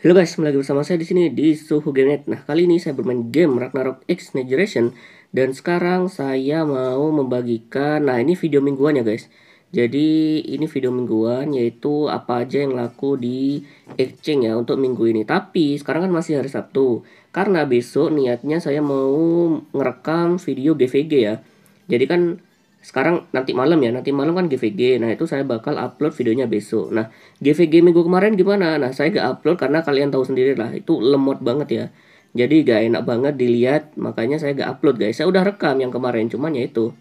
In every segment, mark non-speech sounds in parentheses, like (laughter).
Halo guys, kembali lagi bersama saya di sini di Suhu GameNet. Nah, kali ini saya bermain game Ragnarok X Next Generation dan sekarang saya mau membagikan nah ini video mingguan ya guys. Jadi ini video mingguan yaitu apa aja yang laku di exchange ya untuk minggu ini. Tapi sekarang kan masih hari Sabtu. Karena besok niatnya saya mau ngerekam video GVG ya. Jadi kan sekarang nanti malam ya nanti malam kan GVG nah itu saya bakal upload videonya besok nah GVG minggu kemarin gimana nah saya gak upload karena kalian tahu sendiri lah itu lemot banget ya jadi gak enak banget dilihat makanya saya gak upload guys saya udah rekam yang kemarin cuman ya itu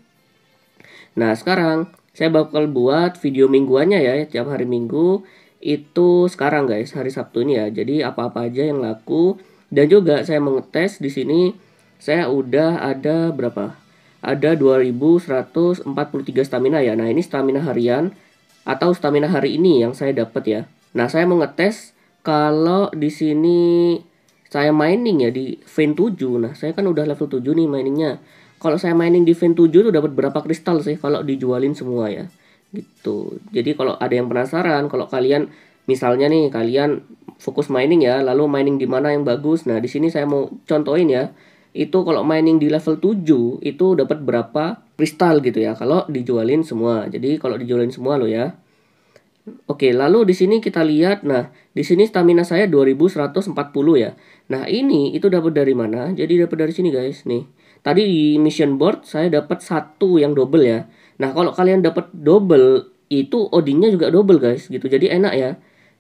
nah sekarang saya bakal buat video mingguannya ya tiap hari minggu itu sekarang guys hari Sabtu ini ya jadi apa-apa aja yang laku dan juga saya mengetes di sini saya udah ada berapa ada 2143 stamina ya. Nah, ini stamina harian atau stamina hari ini yang saya dapat ya. Nah, saya mau ngetes kalau di sini saya mining ya di vein 7. Nah, saya kan udah level 7 nih miningnya. Kalau saya mining di vein 7 itu dapat berapa kristal sih kalau dijualin semua ya. Gitu. Jadi kalau ada yang penasaran, kalau kalian misalnya nih kalian fokus mining ya, lalu mining di mana yang bagus. Nah, di sini saya mau contohin ya itu kalau mining di level 7 itu dapat berapa kristal gitu ya kalau dijualin semua. Jadi kalau dijualin semua lo ya. Oke, lalu di sini kita lihat nah, di sini stamina saya 2140 ya. Nah, ini itu dapat dari mana? Jadi dapat dari sini guys, nih. Tadi di mission board saya dapat satu yang double ya. Nah, kalau kalian dapat double itu odinnya juga double guys gitu. Jadi enak ya.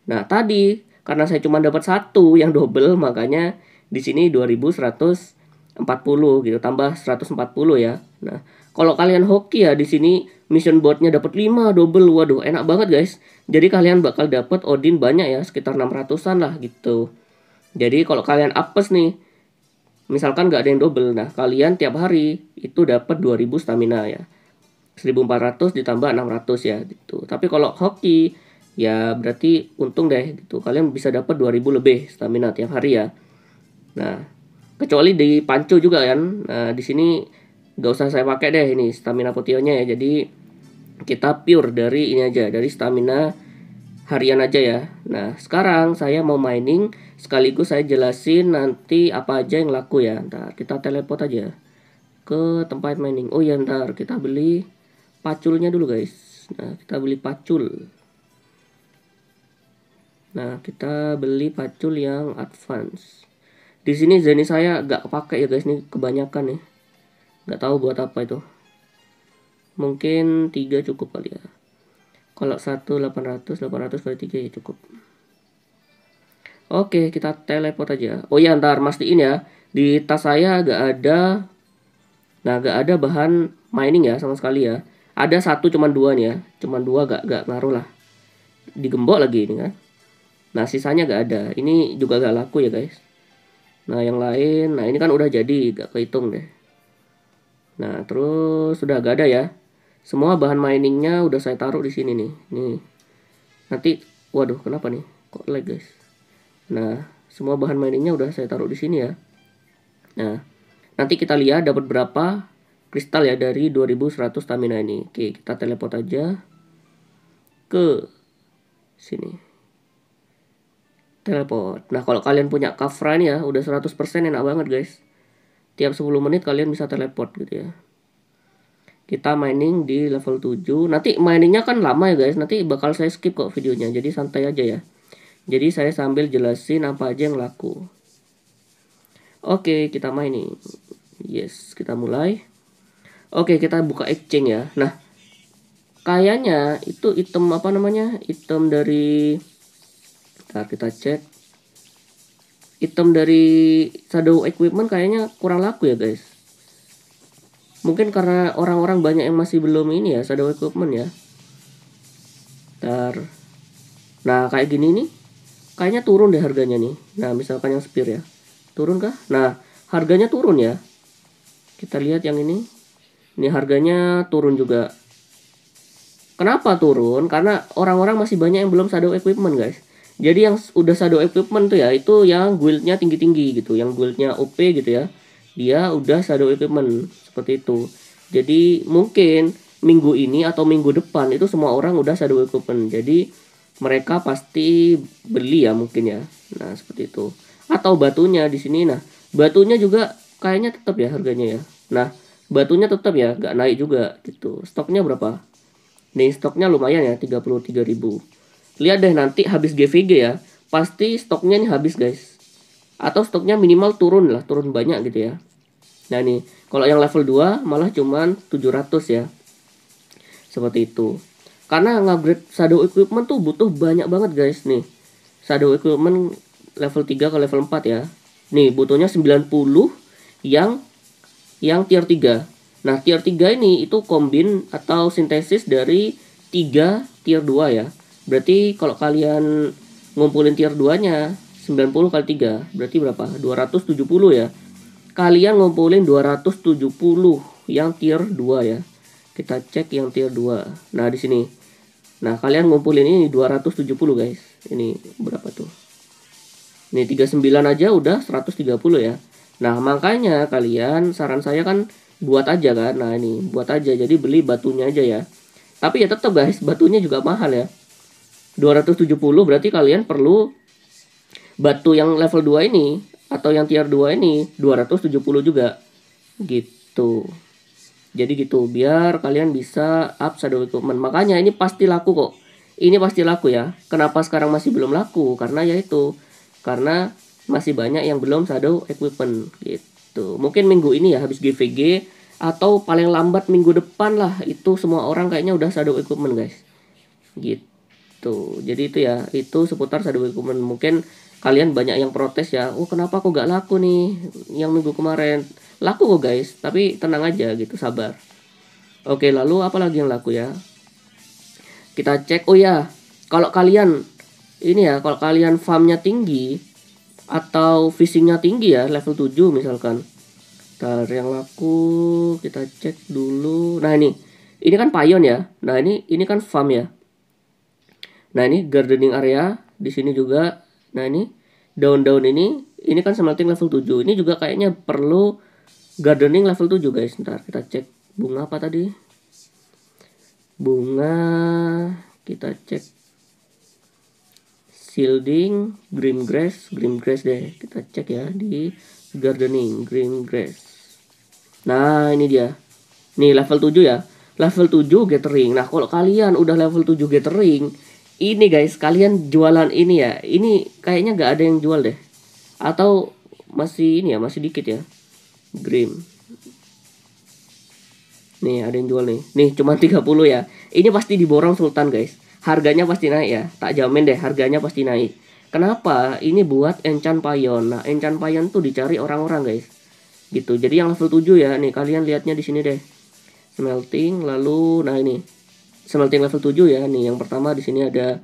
Nah, tadi karena saya cuma dapat satu yang double makanya di sini 2140 40 gitu tambah 140 ya nah kalau kalian hoki ya di sini mission boardnya dapat 5 double waduh enak banget guys jadi kalian bakal dapat odin banyak ya sekitar 600an lah gitu jadi kalau kalian apes nih misalkan nggak ada yang double nah kalian tiap hari itu dapat 2000 stamina ya 1400 ditambah 600 ya gitu tapi kalau hoki ya berarti untung deh gitu kalian bisa dapat 2000 lebih stamina tiap hari ya nah kecuali di pancu juga kan nah, di sini nggak usah saya pakai deh ini stamina potionnya ya jadi kita pure dari ini aja dari stamina harian aja ya nah sekarang saya mau mining sekaligus saya jelasin nanti apa aja yang laku ya ntar kita teleport aja ke tempat mining oh ya ntar kita beli paculnya dulu guys nah kita beli pacul nah kita beli pacul yang advance di sini zeni saya gak kepake ya guys ini kebanyakan nih ya. nggak tahu buat apa itu mungkin tiga cukup kali ya kalau satu ratus 800 ratus kali tiga ya cukup oke kita teleport aja oh ya ntar mastiin ya di tas saya gak ada nah gak ada bahan mining ya sama sekali ya ada satu cuman dua nih ya cuman dua gak gak ngaruh lah digembok lagi ini kan nah sisanya gak ada ini juga gak laku ya guys Nah, yang lain, nah ini kan udah jadi, gak kehitung deh. Nah, terus sudah gak ada ya. Semua bahan miningnya udah saya taruh di sini nih. Nih. Nanti, waduh, kenapa nih? Kok lag guys? Nah, semua bahan miningnya udah saya taruh di sini ya. Nah, nanti kita lihat dapat berapa kristal ya dari 2100 stamina ini. Oke, kita teleport aja ke sini teleport. Nah, kalau kalian punya coveran ya, udah 100% enak banget guys. Tiap 10 menit kalian bisa teleport gitu ya. Kita mining di level 7. Nanti miningnya kan lama ya guys. Nanti bakal saya skip kok videonya. Jadi santai aja ya. Jadi saya sambil jelasin apa aja yang laku. Oke, kita mining. Yes, kita mulai. Oke, kita buka exchange ya. Nah, kayaknya itu item apa namanya? Item dari Bentar kita cek item dari shadow equipment kayaknya kurang laku ya guys mungkin karena orang-orang banyak yang masih belum ini ya shadow equipment ya Bentar. nah kayak gini nih kayaknya turun deh harganya nih nah misalkan yang spear ya turun kah nah harganya turun ya kita lihat yang ini ini harganya turun juga kenapa turun karena orang-orang masih banyak yang belum shadow equipment guys jadi yang udah shadow equipment tuh ya itu yang guildnya tinggi tinggi gitu yang guildnya op gitu ya dia udah shadow equipment seperti itu jadi mungkin minggu ini atau minggu depan itu semua orang udah shadow equipment jadi mereka pasti beli ya mungkin ya nah seperti itu atau batunya di sini nah batunya juga kayaknya tetap ya harganya ya nah batunya tetap ya gak naik juga gitu stoknya berapa nih stoknya lumayan ya 33.000. ribu Lihat deh nanti habis GVG ya, pasti stoknya nih habis guys. Atau stoknya minimal turun lah, turun banyak gitu ya. Nah nih, kalau yang level 2 malah cuman 700 ya. Seperti itu. Karena ngupgrade shadow equipment tuh butuh banyak banget guys nih. Shadow equipment level 3 ke level 4 ya. Nih, butuhnya 90 yang yang tier 3. Nah, tier 3 ini itu kombin atau sintesis dari 3 tier 2 ya. Berarti kalau kalian ngumpulin tier 2-nya 90 kali 3 berarti berapa? 270 ya. Kalian ngumpulin 270 yang tier 2 ya. Kita cek yang tier 2. Nah, di sini. Nah, kalian ngumpulin ini 270 guys. Ini berapa tuh? Ini 39 aja udah 130 ya. Nah, makanya kalian saran saya kan buat aja kan. Nah, ini buat aja. Jadi beli batunya aja ya. Tapi ya tetap guys, batunya juga mahal ya 270 berarti kalian perlu batu yang level 2 ini atau yang tier 2 ini 270 juga gitu jadi gitu biar kalian bisa up shadow equipment makanya ini pasti laku kok ini pasti laku ya kenapa sekarang masih belum laku karena ya itu karena masih banyak yang belum shadow equipment gitu mungkin minggu ini ya habis GVG atau paling lambat minggu depan lah itu semua orang kayaknya udah shadow equipment guys gitu gitu jadi itu ya itu seputar side document mungkin kalian banyak yang protes ya oh kenapa kok gak laku nih yang minggu kemarin laku kok guys tapi tenang aja gitu sabar oke lalu apa lagi yang laku ya kita cek oh ya kalau kalian ini ya kalau kalian farmnya tinggi atau fishingnya tinggi ya level 7 misalkan Tar yang laku kita cek dulu nah ini ini kan payon ya nah ini ini kan farm ya Nah ini gardening area di sini juga. Nah ini daun-daun ini ini kan smelting level 7. Ini juga kayaknya perlu gardening level 7 guys. Ntar kita cek bunga apa tadi? Bunga kita cek shielding green grass green grass deh kita cek ya di gardening green grass nah ini dia nih level 7 ya level 7 gathering nah kalau kalian udah level 7 gathering ini guys kalian jualan ini ya ini kayaknya nggak ada yang jual deh atau masih ini ya masih dikit ya green nih ada yang jual nih nih cuma 30 ya ini pasti diborong sultan guys harganya pasti naik ya tak jamin deh harganya pasti naik kenapa ini buat encan payon nah encan payon tuh dicari orang-orang guys gitu jadi yang level 7 ya nih kalian lihatnya di sini deh smelting lalu nah ini Smelting level 7 ya nih yang pertama di sini ada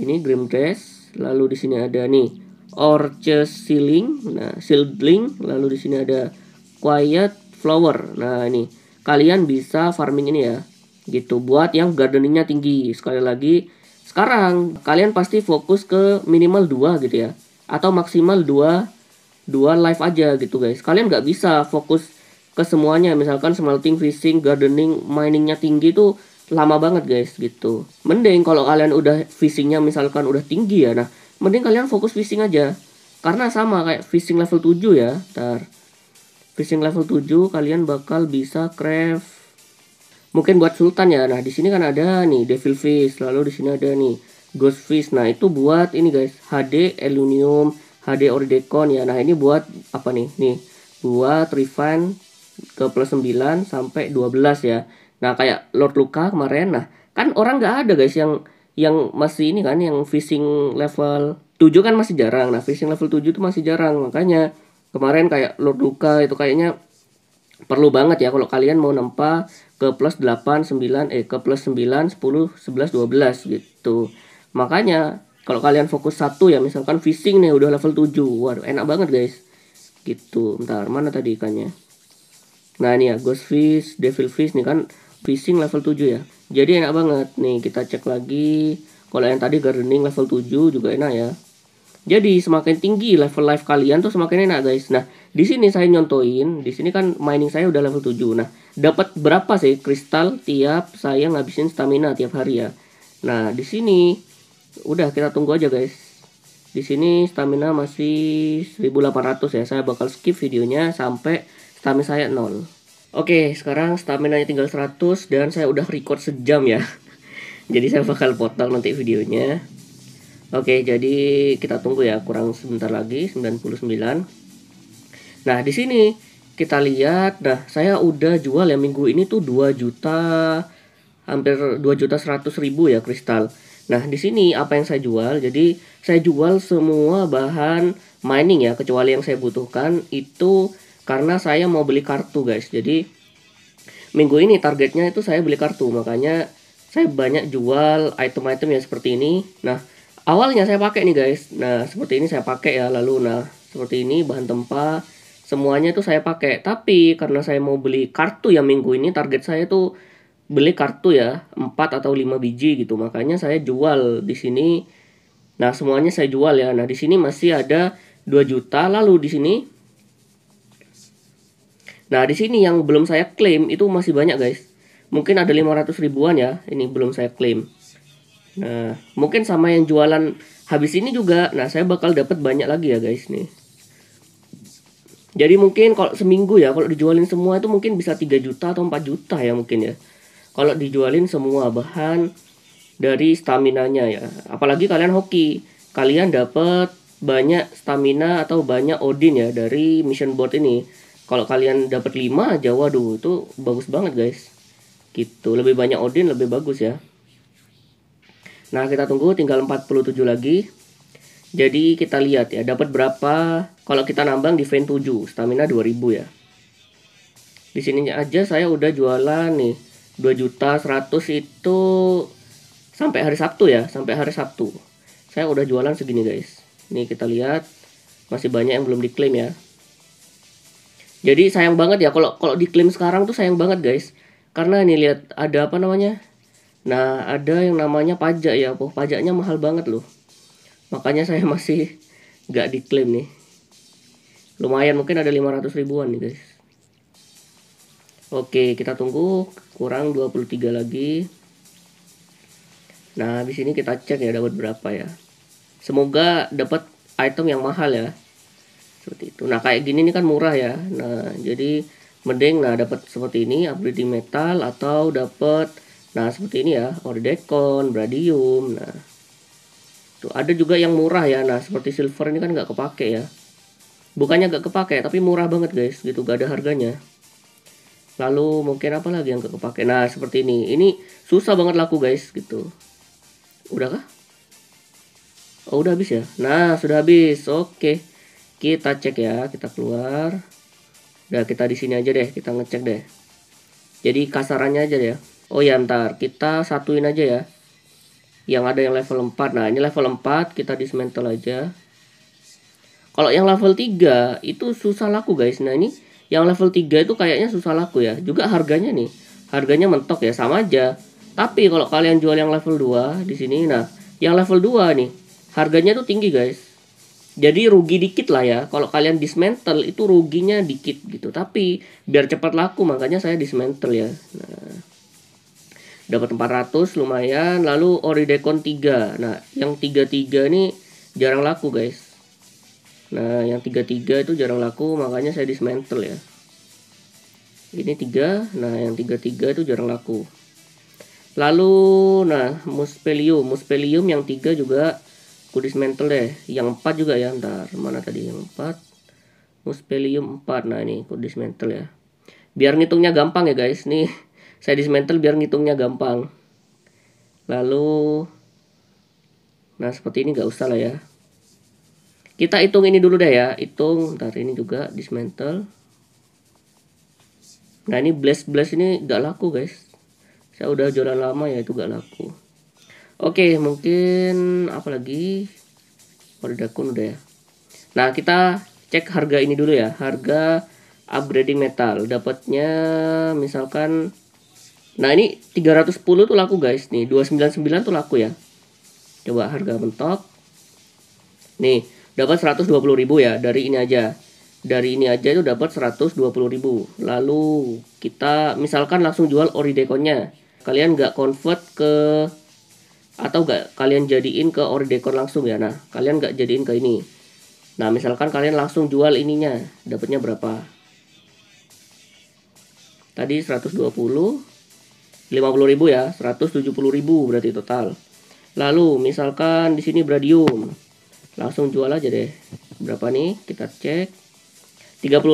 ini grim dress lalu di sini ada nih orchid ceiling, nah seedling lalu di sini ada quiet flower nah ini kalian bisa farming ini ya gitu buat yang gardeningnya tinggi sekali lagi sekarang kalian pasti fokus ke minimal dua gitu ya atau maksimal dua dua live aja gitu guys kalian nggak bisa fokus ke semuanya misalkan smelting fishing gardening miningnya tinggi tuh lama banget guys gitu mending kalau kalian udah fishingnya misalkan udah tinggi ya nah mending kalian fokus fishing aja karena sama kayak fishing level 7 ya ntar fishing level 7 kalian bakal bisa craft mungkin buat sultan ya nah di sini kan ada nih devil fish lalu di sini ada nih ghost fish nah itu buat ini guys HD aluminium HD Ordecon ya nah ini buat apa nih nih buat refine ke plus 9 sampai 12 ya Nah kayak Lord Luka kemarin, nah kan orang nggak ada guys yang yang masih ini kan yang fishing level 7 kan masih jarang. Nah fishing level 7 itu masih jarang makanya kemarin kayak Lord Luka itu kayaknya perlu banget ya kalau kalian mau nempa ke plus 8, 9, eh ke plus 9, 10, 11, 12 gitu. Makanya kalau kalian fokus satu ya misalkan fishing nih udah level 7. Waduh enak banget guys. Gitu. Bentar, mana tadi ikannya? Nah ini ya ghost fish, devil fish nih kan Fishing level 7 ya. Jadi enak banget. Nih kita cek lagi. Kalau yang tadi gardening level 7 juga enak ya. Jadi semakin tinggi level life kalian tuh semakin enak guys. Nah, di sini saya nyontoin, di sini kan mining saya udah level 7. Nah, dapat berapa sih kristal tiap saya ngabisin stamina tiap hari ya. Nah, di sini udah kita tunggu aja guys. Di sini stamina masih 1800 ya. Saya bakal skip videonya sampai stamina saya 0 Oke, sekarang stamina nya tinggal 100 dan saya udah record sejam ya. (laughs) jadi saya bakal potong nanti videonya. Oke, jadi kita tunggu ya kurang sebentar lagi 99. Nah, di sini kita lihat nah saya udah jual ya minggu ini tuh 2 juta hampir 2 juta 100 ribu ya kristal. Nah, di sini apa yang saya jual? Jadi saya jual semua bahan mining ya kecuali yang saya butuhkan itu karena saya mau beli kartu guys jadi minggu ini targetnya itu saya beli kartu makanya saya banyak jual item-item yang seperti ini nah awalnya saya pakai nih guys nah seperti ini saya pakai ya lalu nah seperti ini bahan tempa semuanya itu saya pakai tapi karena saya mau beli kartu ya minggu ini target saya tuh beli kartu ya 4 atau 5 biji gitu makanya saya jual di sini nah semuanya saya jual ya nah di sini masih ada 2 juta lalu di sini Nah, di sini yang belum saya klaim itu masih banyak, guys. Mungkin ada 500 ribuan ya, ini belum saya klaim. Nah, mungkin sama yang jualan habis ini juga. Nah, saya bakal dapat banyak lagi ya, guys, nih. Jadi mungkin kalau seminggu ya, kalau dijualin semua itu mungkin bisa 3 juta atau 4 juta ya mungkin ya. Kalau dijualin semua bahan dari staminanya ya. Apalagi kalian hoki, kalian dapat banyak stamina atau banyak Odin ya dari mission board ini kalau kalian dapat 5 aja waduh itu bagus banget guys gitu lebih banyak Odin lebih bagus ya nah kita tunggu tinggal 47 lagi jadi kita lihat ya dapat berapa kalau kita nambang di vein 7 stamina 2000 ya di sini aja saya udah jualan nih 2 juta 100 itu sampai hari Sabtu ya sampai hari Sabtu saya udah jualan segini guys nih kita lihat masih banyak yang belum diklaim ya jadi sayang banget ya kalau kalau diklaim sekarang tuh sayang banget guys. Karena ini lihat ada apa namanya? Nah, ada yang namanya pajak ya, Poh. Pajaknya mahal banget loh. Makanya saya (laughs) masih nggak diklaim nih. Lumayan mungkin ada 500 ribuan nih guys. Oke, kita tunggu kurang 23 lagi. Nah, habis ini kita cek ya dapat berapa ya. Semoga dapat item yang mahal ya seperti itu nah kayak gini ini kan murah ya nah jadi mending nah dapat seperti ini upgrade di metal atau dapat nah seperti ini ya ordecon bradium nah tuh ada juga yang murah ya nah seperti silver ini kan nggak kepake ya bukannya nggak kepake tapi murah banget guys gitu gak ada harganya lalu mungkin apa lagi yang nggak kepake nah seperti ini ini susah banget laku guys gitu udah kah oh udah habis ya nah sudah habis oke okay. Kita cek ya, kita keluar. Udah kita di sini aja deh, kita ngecek deh. Jadi kasarannya aja ya. Oh ya ntar kita satuin aja ya. Yang ada yang level 4. Nah, ini level 4 kita dismantle aja. Kalau yang level 3 itu susah laku guys. Nah, ini yang level 3 itu kayaknya susah laku ya. Juga harganya nih. Harganya mentok ya, sama aja. Tapi kalau kalian jual yang level 2 di sini nah, yang level 2 nih harganya tuh tinggi guys jadi rugi dikit lah ya kalau kalian dismantle itu ruginya dikit gitu tapi biar cepat laku makanya saya dismantle ya nah, dapat 400 lumayan lalu ori dekon 3 nah yang 33 ini jarang laku guys nah yang 33 itu jarang laku makanya saya dismantle ya ini 3 nah yang 33 itu jarang laku lalu nah Muspelium Muspelium yang 3 juga kudis mental deh yang empat juga ya ntar mana tadi yang empat muspelium empat nah ini kudis mental ya biar ngitungnya gampang ya guys nih (laughs) saya dismantle biar ngitungnya gampang lalu nah seperti ini nggak usah lah ya kita hitung ini dulu deh ya hitung ntar ini juga dismantle nah ini blast blast ini nggak laku guys saya udah jualan lama ya itu nggak laku Oke, mungkin apa lagi? Kode dakun udah ya. Nah, kita cek harga ini dulu ya. Harga upgrading metal dapatnya misalkan Nah, ini 310 tuh laku guys nih. 299 tuh laku ya. Coba harga mentok. Nih, dapat 120.000 ya dari ini aja. Dari ini aja itu dapat 120.000. Lalu kita misalkan langsung jual ori dekonnya. Kalian nggak convert ke atau enggak kalian jadiin ke ordekor langsung ya nah kalian enggak jadiin ke ini nah misalkan kalian langsung jual ininya dapatnya berapa tadi 120 ribu ya ribu berarti total lalu misalkan di sini bradium langsung jual aja deh berapa nih kita cek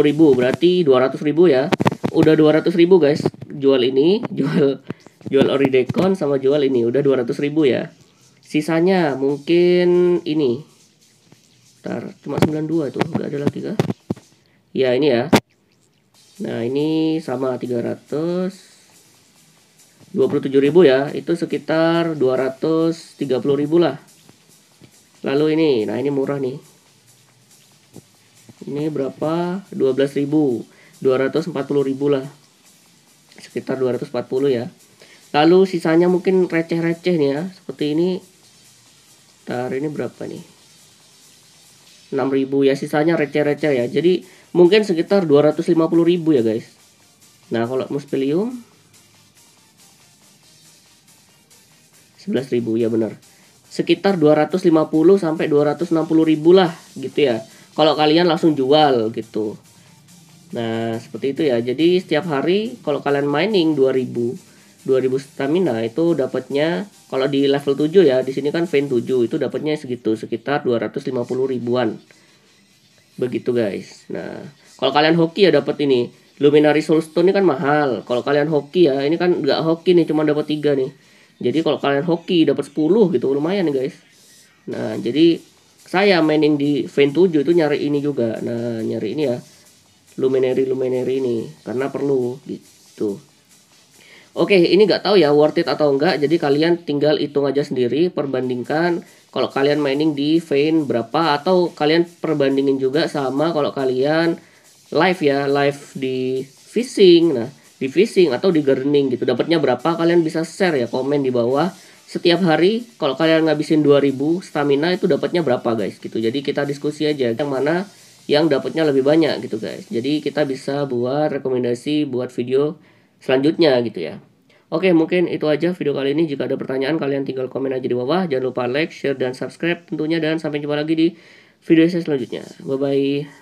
ribu berarti ribu ya udah ribu guys jual ini (laughs) jual jual ori dekon sama jual ini udah 200 ribu ya sisanya mungkin ini ntar cuma 92 itu enggak ada lagi kah ya ini ya nah ini sama 300 27.000 ya itu sekitar 230.000 lah lalu ini nah ini murah nih ini berapa 12.000 240.000 lah sekitar 240 ya lalu sisanya mungkin receh-receh nih ya seperti ini tar ini berapa nih 6000 ya sisanya receh-receh ya jadi mungkin sekitar 250.000 ya guys nah kalau muspelium 11.000 ya benar sekitar 250 sampai 260 ribu lah gitu ya kalau kalian langsung jual gitu nah seperti itu ya jadi setiap hari kalau kalian mining 2000 2000 stamina itu dapatnya kalau di level 7 ya di sini kan vein 7 itu dapatnya segitu sekitar 250 ribuan begitu guys nah kalau kalian hoki ya dapat ini luminary soulstone ini kan mahal kalau kalian hoki ya ini kan nggak hoki nih cuma dapat tiga nih jadi kalau kalian hoki dapat 10 gitu lumayan nih guys nah jadi saya mainin di vein 7 itu nyari ini juga nah nyari ini ya luminary luminary ini karena perlu gitu Oke, ini nggak tahu ya worth it atau enggak. Jadi kalian tinggal hitung aja sendiri, perbandingkan kalau kalian mining di vein berapa atau kalian perbandingin juga sama kalau kalian live ya, live di fishing. Nah, di fishing atau di gardening gitu. Dapatnya berapa kalian bisa share ya komen di bawah. Setiap hari kalau kalian ngabisin 2000 stamina itu dapatnya berapa guys gitu. Jadi kita diskusi aja yang mana yang dapatnya lebih banyak gitu guys. Jadi kita bisa buat rekomendasi buat video selanjutnya gitu ya. Oke, mungkin itu aja video kali ini. Jika ada pertanyaan, kalian tinggal komen aja di bawah. Jangan lupa like, share, dan subscribe tentunya. Dan sampai jumpa lagi di video saya selanjutnya. Bye-bye.